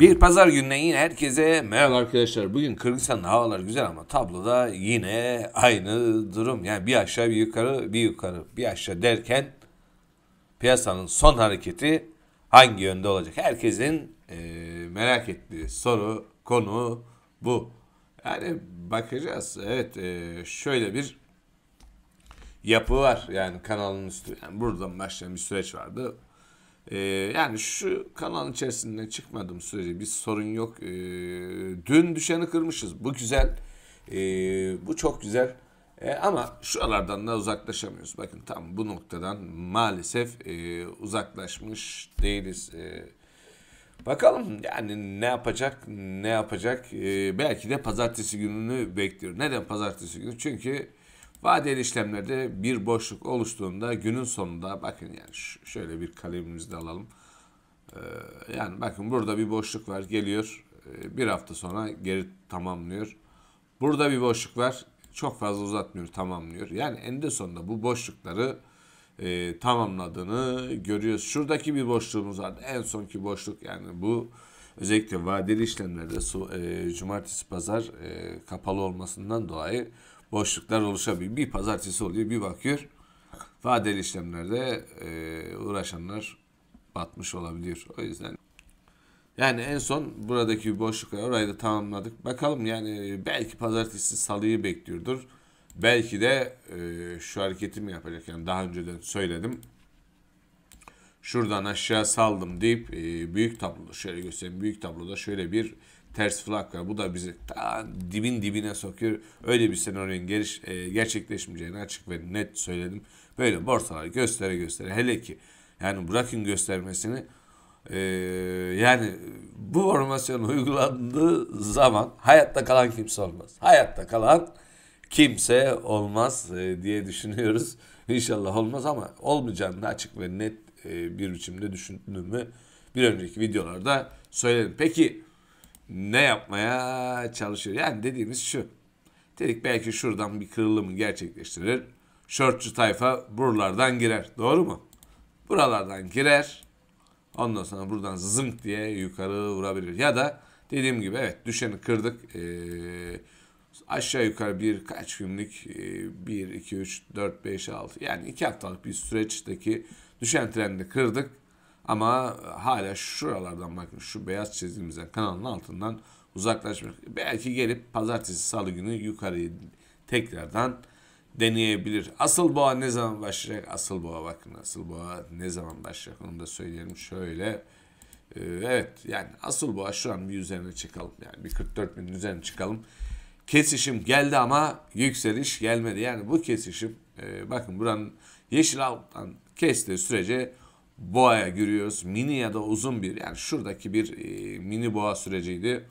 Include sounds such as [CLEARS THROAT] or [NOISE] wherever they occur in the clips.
Bir pazar gününe yine herkese merhaba arkadaşlar. Bugün Kırgızistan'ın havalar güzel ama tabloda yine aynı durum. Yani bir aşağı bir yukarı bir yukarı bir aşağı derken piyasanın son hareketi hangi yönde olacak? Herkesin e, merak ettiği soru, konu bu. Yani bakacağız. Evet e, şöyle bir yapı var. Yani kanalın üstü. Yani buradan başlayan bir süreç vardı ee, yani şu kanalın içerisinden çıkmadığım sürece bir sorun yok. Ee, dün düşeni kırmışız. Bu güzel. Ee, bu çok güzel. Ee, ama şuralardan da uzaklaşamıyoruz. Bakın tam bu noktadan maalesef e, uzaklaşmış değiliz. Ee, bakalım yani ne yapacak ne yapacak. Ee, belki de pazartesi gününü bekliyor. Neden pazartesi günü? Çünkü Vadeli işlemlerde bir boşluk oluştuğunda günün sonunda bakın yani şöyle bir kalemimizi de alalım. Ee, yani bakın burada bir boşluk var geliyor ee, bir hafta sonra geri tamamlıyor. Burada bir boşluk var çok fazla uzatmıyor tamamlıyor. Yani en sonunda bu boşlukları e, tamamladığını görüyoruz. Şuradaki bir boşluğumuz vardı. En sonki boşluk yani bu özellikle vadeli işlemlerde su, e, cumartesi pazar e, kapalı olmasından dolayı boşluklar oluşabiliyor. Bir pazartesi oluyor bir bakıyor vadeli işlemlerde e, uğraşanlar batmış olabiliyor. O yüzden yani en son buradaki boşlukları orayı da tamamladık. Bakalım yani belki pazartesi salıyı bekliyordur. Belki de e, şu hareketimi yapacak. Yani daha önceden söyledim. Şuradan aşağı saldım deyip e, büyük tabloda şöyle göstereyim. Büyük tabloda şöyle bir ters flak var. Bu da bizi ta dibin dibine sokuyor. Öyle bir senaryonun geliş, e, gerçekleşmeyeceğini açık ve net söyledim. Böyle borsalar göstere göstere hele ki yani bırakın göstermesini e, yani bu formasyon uygulandığı zaman hayatta kalan kimse olmaz. Hayatta kalan kimse olmaz e, diye düşünüyoruz. İnşallah olmaz ama olmayacağını da açık ve net e, bir biçimde düşündüğümü bir önceki videolarda söyledim. Peki ne yapmaya çalışıyor? Yani dediğimiz şu. Dedik belki şuradan bir kırılım gerçekleştirir. Şortçu tayfa buralardan girer. Doğru mu? Buralardan girer. Ondan sonra buradan zımk diye yukarı vurabilir. Ya da dediğim gibi evet düşeni kırdık. Ee, aşağı yukarı bir kaç günlük 1, 2, 3, 4, 5, 6 yani 2 haftalık bir süreçteki düşen trendi kırdık. Ama hala şuralardan bakın şu beyaz çizgimizden kanalın altından uzaklaşmak. Belki gelip pazartesi salı günü yukarıyı tekrardan deneyebilir. Asıl boğa ne zaman başlayacak? Asıl boğa bakın asıl boğa ne zaman başlayacak onu da söyleyelim şöyle. Ee, evet yani asıl boğa şu an bir üzerine çıkalım. Yani bir 44 bin üzerine çıkalım. Kesişim geldi ama yükseliş gelmedi. Yani bu kesişim e, bakın buranın yeşil alttan kestiği sürece boğaya giriyoruz. Mini ya da uzun bir yani şuradaki bir e, mini boğa süreciydi.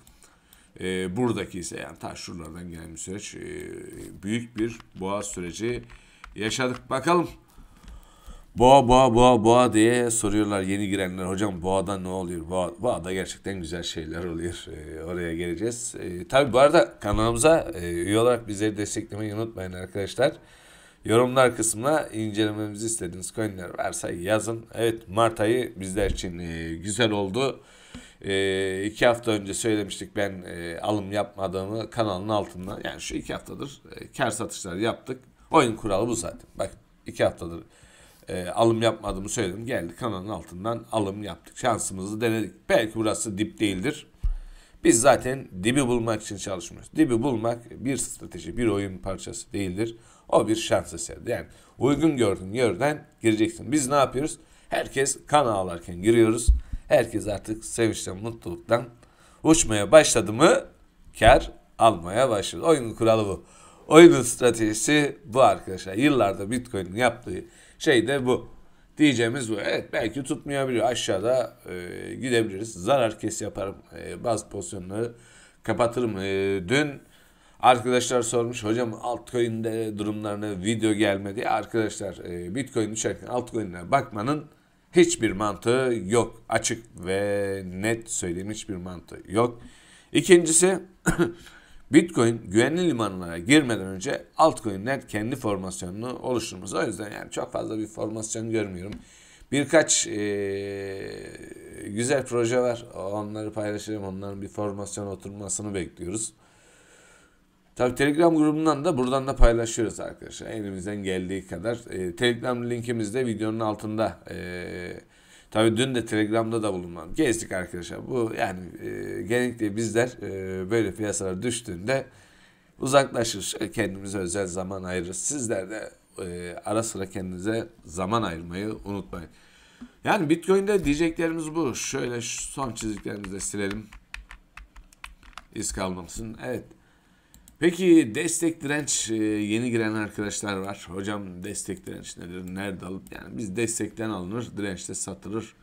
E, buradaki ise yani ta şuralardan gelen bir süreç. E, büyük bir boğa süreci yaşadık. Bakalım Boğa boğa boğa boğa diye soruyorlar yeni girenler. Hocam boğada ne oluyor? Boğa, boğada gerçekten güzel şeyler oluyor. Ee, oraya geleceğiz. Ee, tabii bu arada kanalımıza e, üye olarak bizleri desteklemeyi unutmayın arkadaşlar. Yorumlar kısmına incelememizi istediğiniz coinler varsa yazın. Evet Mart ayı bizler için e, güzel oldu. E, iki hafta önce söylemiştik ben e, alım yapmadığımı kanalın altında. Yani şu iki haftadır e, kar satışları yaptık. Oyun kuralı bu zaten. Bak iki haftadır e, alım yapmadığımı söyledim. Geldi kanalın altından alım yaptık. Şansımızı denedik. Belki burası dip değildir. Biz zaten dibi bulmak için çalışmıyoruz. Dibi bulmak bir strateji, bir oyun parçası değildir. O bir şans eseri. Yani uygun gördüğün yerden gireceksin. Biz ne yapıyoruz? Herkes kan ağlarken giriyoruz. Herkes artık sevinçten, mutluluktan uçmaya başladı mı kar almaya başladı. Oyun kuralı bu. Oyunun stratejisi bu arkadaşlar. Yıllarda Bitcoin'in yaptığı şey de bu. Diyeceğimiz bu. Evet belki tutmayabilir. Aşağıda e, gidebiliriz. Zarar kes yaparım. E, bazı pozisyonları kapatırım. E, dün arkadaşlar sormuş. Hocam altcoin'de durumlarını video gelmedi. Arkadaşlar e, bitcoin düşerken altcoin'lere bakmanın hiçbir mantığı yok. Açık ve net söyleyeyim hiçbir mantığı yok. İkincisi [CLEARS THROAT] Bitcoin güvenli limanlara girmeden önce altcoin'ler kendi formasyonunu oluşturması. O yüzden yani çok fazla bir formasyon görmüyorum. Birkaç e, güzel proje var. Onları paylaşacağım. Onların bir formasyon oturmasını bekliyoruz. Tabii Telegram grubundan da buradan da paylaşıyoruz arkadaşlar. Elimizden geldiği kadar. E, Telegram linkimiz de videonun altında e, Tabii dün de Telegram'da da bulunmam. Gezdik arkadaşlar. Bu yani e, genellikle bizler e, böyle piyasalar düştüğünde uzaklaşır. E, kendimize özel zaman ayırırız. Sizler de e, ara sıra kendinize zaman ayırmayı unutmayın. Yani Bitcoin'de diyeceklerimiz bu. Şöyle son çiziklerimizi de silelim. İz kalmasın. Evet. Peki destek direnç e, yeni giren arkadaşlar var. Hocam destek direnç nedir? Nerede alıp? Yani biz destekten alınır, dirençte satılır.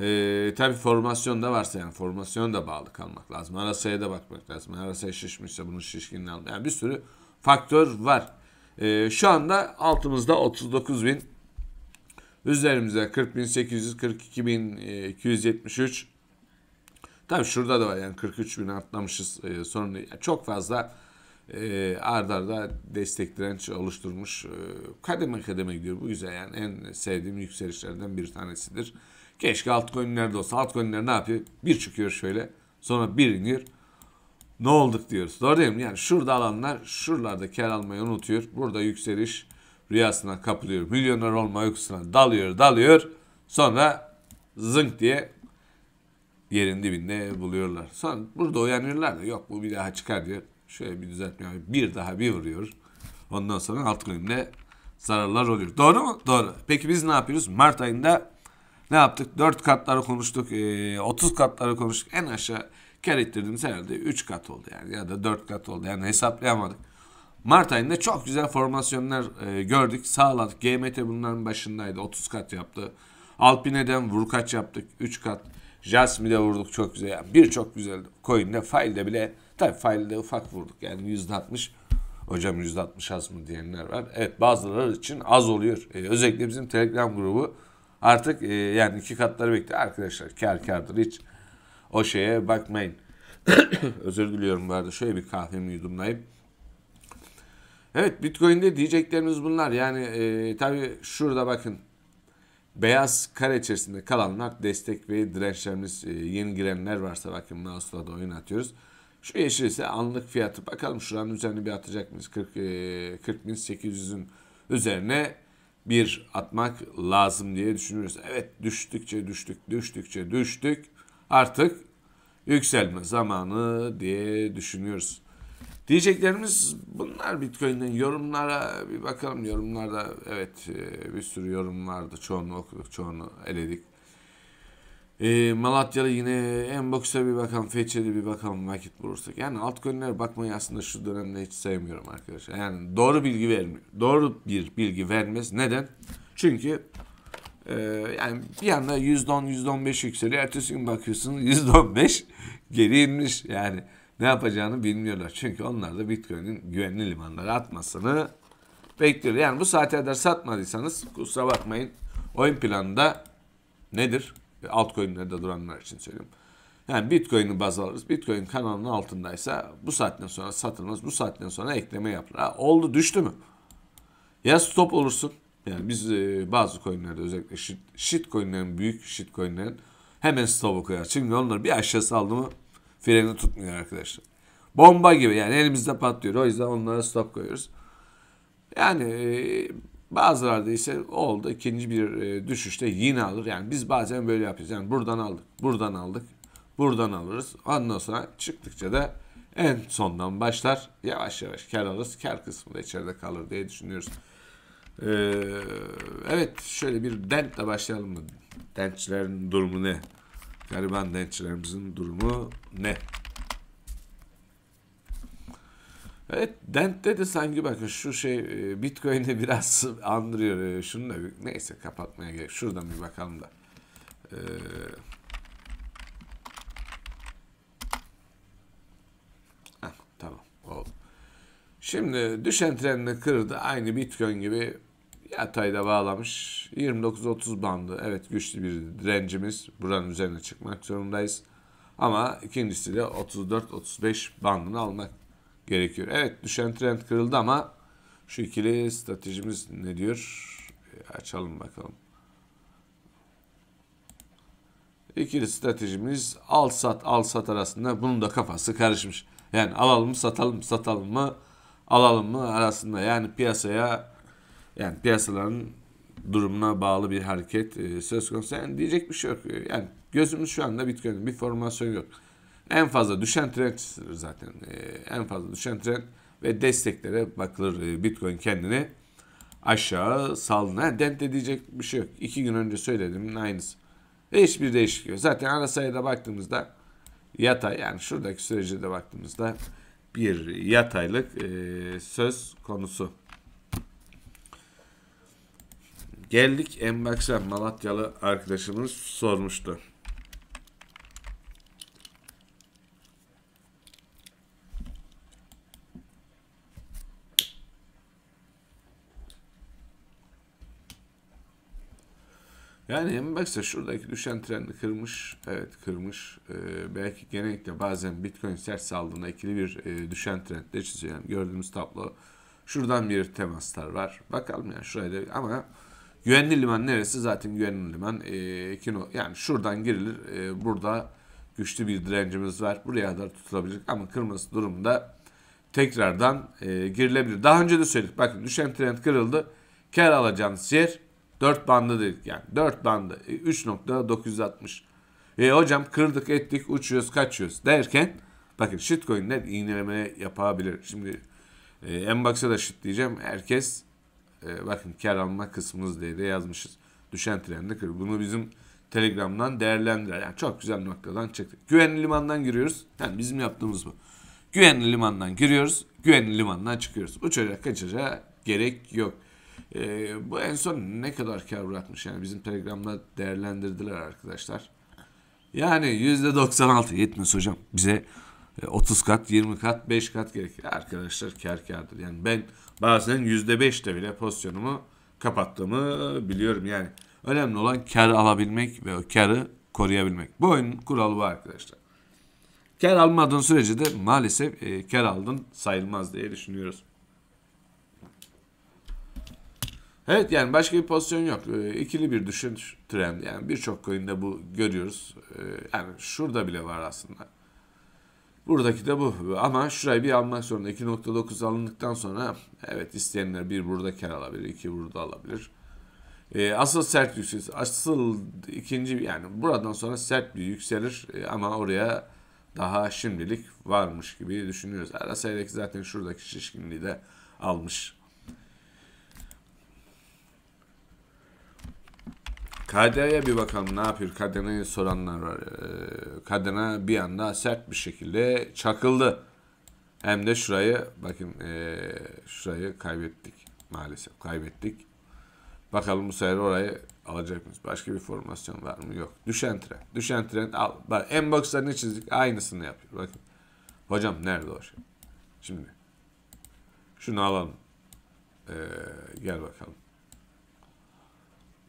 Ee, tabii formasyon da varsa yani formasyon da bağlı kalmak lazım. Arasaya da bakmak lazım. Arasaya şişmişse bunun şişkinliği alın. Yani bir sürü faktör var. Ee, şu anda altımızda 39 bin. üzerimizde 40 bin 800, 42 bin 273. E, tabii şurada da var yani 43 bin atlamışız. Ee, sorun Yani çok fazla e, arda destek direnç oluşturmuş. E, kademe kademe gidiyor. Bu güzel yani en sevdiğim yükselişlerden bir tanesidir. Keşke altcoin'lerde olsa. Altcoin'ler ne yapıyor? Bir çıkıyor şöyle. Sonra bir iniyor. Ne olduk diyoruz. Doğru değil mi? Yani şurada alanlar şuralarda kar almayı unutuyor. Burada yükseliş rüyasına kapılıyor. Milyoner olma uykusuna dalıyor dalıyor. Sonra zınk diye yerin dibinde buluyorlar. Sonra burada uyanıyorlar da yok bu bir daha çıkar diyor. Şöyle bir düzeltme yani bir daha bir vuruyor. Ondan sonra alt gününde zararlar oluyor. Doğru mu? Doğru. Peki biz ne yapıyoruz? Mart ayında ne yaptık? 4 katları konuştuk. 30 ee, katları konuştuk. En aşağı kar ettirdiğimiz herhalde 3 kat oldu yani. Ya da 4 kat oldu. Yani hesaplayamadık. Mart ayında çok güzel formasyonlar e, gördük. Sağladık. GMT bunların başındaydı. 30 kat yaptı. Alpine'den vurkaç yaptık. 3 kat. Jasmi'de vurduk çok güzel. Yani Birçok güzel coin'de, file'de bile Tabii failde ufak vurduk yani yüzde altmış. Hocam yüzde altmış az mı diyenler var. Evet bazıları için az oluyor. Ee, özellikle bizim Telegram grubu artık e, yani iki katları bekliyor. Arkadaşlar kar kardır hiç o şeye bakmayın. [COUGHS] Özür diliyorum bu arada. Şöyle bir kahvemi yudumlayıp. Evet Bitcoin'de diyeceklerimiz bunlar. Yani e, tabii şurada bakın. Beyaz kare içerisinde kalanlar destek ve dirençlerimiz e, yeni girenler varsa bakın mouse'la da oynatıyoruz. Şu yeşil ise anlık fiyatı. Bakalım şuranın üzerine bir atacak mıyız? 40, e, 40.800'ün üzerine bir atmak lazım diye düşünüyoruz. Evet düştükçe düştük, düştükçe düştük. Artık yükselme zamanı diye düşünüyoruz. Diyeceklerimiz bunlar Bitcoin'in yorumlara bir bakalım yorumlarda evet e, bir sürü yorum vardı çoğunu okuduk çoğunu eledik. E, Malatya'da yine en boksa bir bakalım, Fethiye'de bir bakalım vakit bulursak. Yani alt konulara bakmayı aslında şu dönemde hiç sevmiyorum arkadaşlar. Yani doğru bilgi vermiyor. Doğru bir bilgi vermez. Neden? Çünkü e, yani bir anda %10, %15 yükseliyor. Ertesi gün bakıyorsun %15 [LAUGHS] geri inmiş. Yani ne yapacağını bilmiyorlar. Çünkü onlar da Bitcoin'in güvenli limanlara atmasını bekliyor. Yani bu saate kadar satmadıysanız kusura bakmayın. Oyun planında nedir? altcoin'lerde duranlar için söyleyeyim. Yani Bitcoin'i baz alırız. Bitcoin kanalının altındaysa bu saatten sonra satılmaz. Bu saatten sonra ekleme yapılır. Ha, oldu düştü mü? Ya stop olursun. Yani biz e, bazı coinlerde özellikle shit, shit coinlerin, büyük shit coinlerin hemen stop'a koyar. Çünkü onları bir aşağısı aldı mı freni tutmuyor arkadaşlar. Bomba gibi yani elimizde patlıyor. O yüzden onlara stop koyuyoruz. Yani e, Bazıları ise oldu ikinci bir e, düşüşte yine alır. Yani biz bazen böyle yapıyoruz. Yani buradan aldık, buradan aldık, buradan alırız. Ondan sonra çıktıkça da en sondan başlar. Yavaş yavaş kar alırız. Kar kısmı da içeride kalır diye düşünüyoruz. Ee, evet şöyle bir dentle başlayalım mı? Dentçilerin durumu ne? Gariban dentçilerimizin durumu ne? Evet Dent'te de sanki bakın şu şey e, Bitcoin'i biraz [LAUGHS] andırıyor. E, şunu da neyse kapatmaya gerek. Şuradan bir bakalım da. Ee, heh, ah, tamam oldu. Şimdi düşen trendini kırdı. Aynı Bitcoin gibi yatayda bağlamış. 29-30 bandı. Evet güçlü bir direncimiz. Buranın üzerine çıkmak zorundayız. Ama ikincisi de 34-35 bandını almak gerekiyor. Evet düşen trend kırıldı ama şu ikili stratejimiz ne diyor? E, açalım bakalım. İkili stratejimiz al sat al sat arasında bunun da kafası karışmış. Yani alalım mı satalım satalım mı alalım mı arasında yani piyasaya yani piyasaların durumuna bağlı bir hareket e, söz konusu. Yani diyecek bir şey yok. Yani gözümüz şu anda Bitcoin'in bir formasyon yok. En fazla düşen trend zaten ee, en fazla düşen trend ve desteklere bakılır ee, Bitcoin kendini aşağı salına dent de diyecek bir şey yok. İki gün önce söyledim aynısı. Ve hiçbir değişiklik yok. Zaten ara sayıda baktığımızda yatay yani şuradaki sürece de baktığımızda bir yataylık e, söz konusu. Geldik en Embaksya Malatyalı arkadaşımız sormuştu. Yani Mbaksa şuradaki düşen trendi kırmış. Evet kırmış. Ee, belki genellikle bazen Bitcoin sert saldığında ikili bir e, düşen trendde çiziyor. Yani gördüğümüz tablo. Şuradan bir temaslar var. Bakalım yani şuraya da ama güvenli liman neresi? Zaten güvenli liman. E, kino, yani şuradan girilir. E, burada güçlü bir direncimiz var. Buraya kadar tutulabilir ama kırması durumda tekrardan e, girilebilir. Daha önce de söyledik. Bakın düşen trend kırıldı. Kar alacağınız yer 4 bandı dedik yani. 4 bandı. E, 3.960. E hocam kırdık ettik uçuyoruz kaçıyoruz derken bakın shitcoin'ler iğneleme yapabilir. Şimdi e, en baksa da shit diyeceğim. Herkes e, bakın kar alma kısmımız diye de yazmışız. Düşen trendi kır. Bunu bizim Telegram'dan değerlendiren. Yani çok güzel noktadan çıktık. Güvenli limandan giriyoruz. Yani bizim yaptığımız bu. Güvenli limandan giriyoruz. Güvenli limandan çıkıyoruz. Uçacak kaçacak gerek yok. E, bu en son ne kadar kar bırakmış? Yani bizim Telegram'da değerlendirdiler arkadaşlar. Yani yüzde %96 yetmez hocam. Bize 30 e, kat, 20 kat, 5 kat gerekiyor Arkadaşlar kar kardır. Yani ben bazen yüzde de bile pozisyonumu kapattığımı biliyorum. Yani önemli olan kar alabilmek ve o karı koruyabilmek. Bu oyunun kuralı bu arkadaşlar. Kar almadığın sürece de maalesef e, kar aldın sayılmaz diye düşünüyoruz. Evet yani başka bir pozisyon yok. Ee, ikili bir düşün trend. Yani birçok coin'de bu görüyoruz. Ee, yani şurada bile var aslında. Buradaki de bu. Ama şurayı bir almak zorunda. 2.9 alındıktan sonra evet isteyenler bir burada kar alabilir, iki burada alabilir. Ee, asıl sert yükseliş, asıl ikinci yani buradan sonra sert bir yükselir ama oraya daha şimdilik varmış gibi düşünüyoruz. Arasay'daki zaten şuradaki şişkinliği de almış. Kader'e bir bakalım ne yapıyor? Kader'e soranlar var. Ee, Kader'e bir anda sert bir şekilde çakıldı. Hem de şurayı bakın ee, şurayı kaybettik maalesef kaybettik. Bakalım bu sefer orayı alacak mıyız? Başka bir formasyon var mı? Yok. Düşen tren. Düşen tren al. Bak en box'ta ne çizdik? Aynısını yapıyor. Bakın. Hocam nerede o şey? Şimdi. Şunu alalım. Ee, gel bakalım.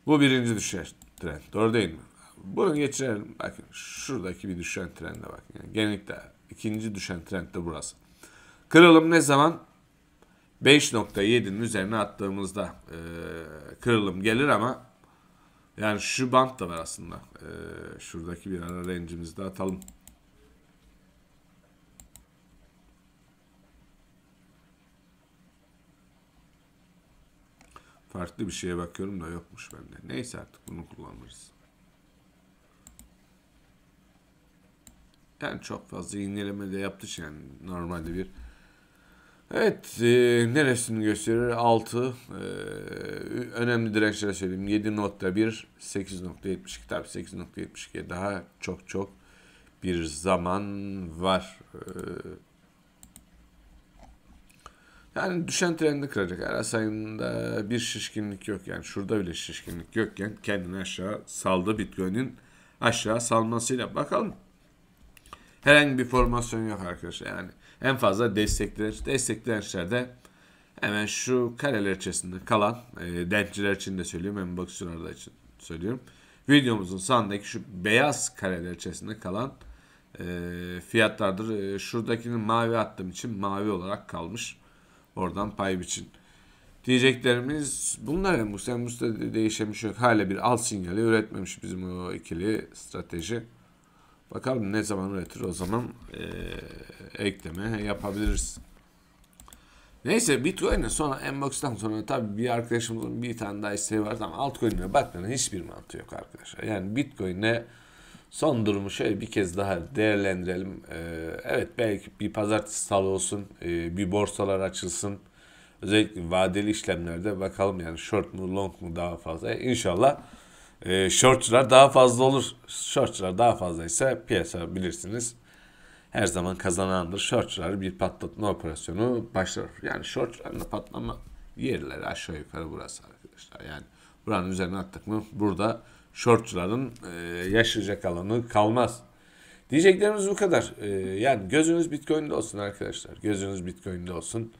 Bu birinci düşen trend Doğru değil mi? Bunu geçirelim. Bakın şuradaki bir düşen trende bakın. Yani genellikle ikinci düşen trend de burası. Kırılım ne zaman? 5.7'nin üzerine attığımızda e, kırılım gelir ama yani şu bant da var aslında. E, şuradaki bir ara rencimizde atalım. Farklı bir şeye bakıyorum da yokmuş bende. Neyse artık bunu kullanırız. Yani çok fazla inceleme de yaptık şey yani normalde bir. Evet e, neresini gösterir? 6 e, önemli dirençlere söyleyeyim. 7.1 8.72 tabi 8.72'ye daha çok çok bir zaman var. E, yani düşen treni kıracak. her da bir şişkinlik yok. Yani şurada bile şişkinlik yokken kendini aşağı saldı Bitcoin'in aşağı salmasıyla. Bakalım. Herhangi bir formasyon yok arkadaşlar. Yani en fazla destekler, desteklenişlerde hemen şu kareler içerisinde kalan e, denkçiler için de söylüyorum. Hem bakışçılar için söylüyorum. Videomuzun sağındaki şu beyaz kareler içerisinde kalan e, fiyatlardır. E, şuradakini mavi attığım için mavi olarak kalmış. Oradan pay biçin. Diyeceklerimiz bunlar ya Musa Musta değişen bir yok. Hala bir al sinyali üretmemiş bizim o ikili strateji. Bakalım ne zaman üretir o zaman e, ekleme yapabiliriz. Neyse Bitcoin'e sonra Mbox'tan sonra tabii bir arkadaşımızın bir tane daha isteği var ama altcoin'e bakmanın hiçbir mantığı yok arkadaşlar. Yani Bitcoin'e Son durumu şöyle bir kez daha değerlendirelim. Ee, evet belki bir pazartesi salı olsun, e, bir borsalar açılsın. Özellikle vadeli işlemlerde bakalım yani short mu long mu daha fazla. E, inşallah inşallah e, shortçular daha fazla olur. Shortçular daha fazlaysa piyasa bilirsiniz her zaman kazanandır. Shortçular bir patlatma operasyonu başlar. Yani shortçuların patlama yerleri aşağı yukarı burası arkadaşlar. Yani buranın üzerine attık mı burada şortçuların e, yaşayacak alanı kalmaz. Diyeceklerimiz bu kadar. E, yani gözünüz Bitcoin'de olsun arkadaşlar. Gözünüz Bitcoin'de olsun.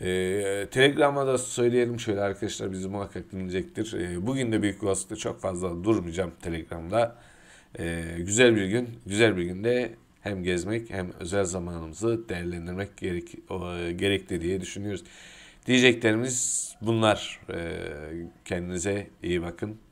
E, Telegram'a da söyleyelim şöyle arkadaşlar bizi muhakkak dinleyecektir. bugün de büyük olasılıkla çok fazla durmayacağım Telegram'da. güzel bir gün, güzel bir günde hem gezmek hem özel zamanımızı değerlendirmek gerek, gerekli diye düşünüyoruz. Diyeceklerimiz bunlar. kendinize iyi bakın.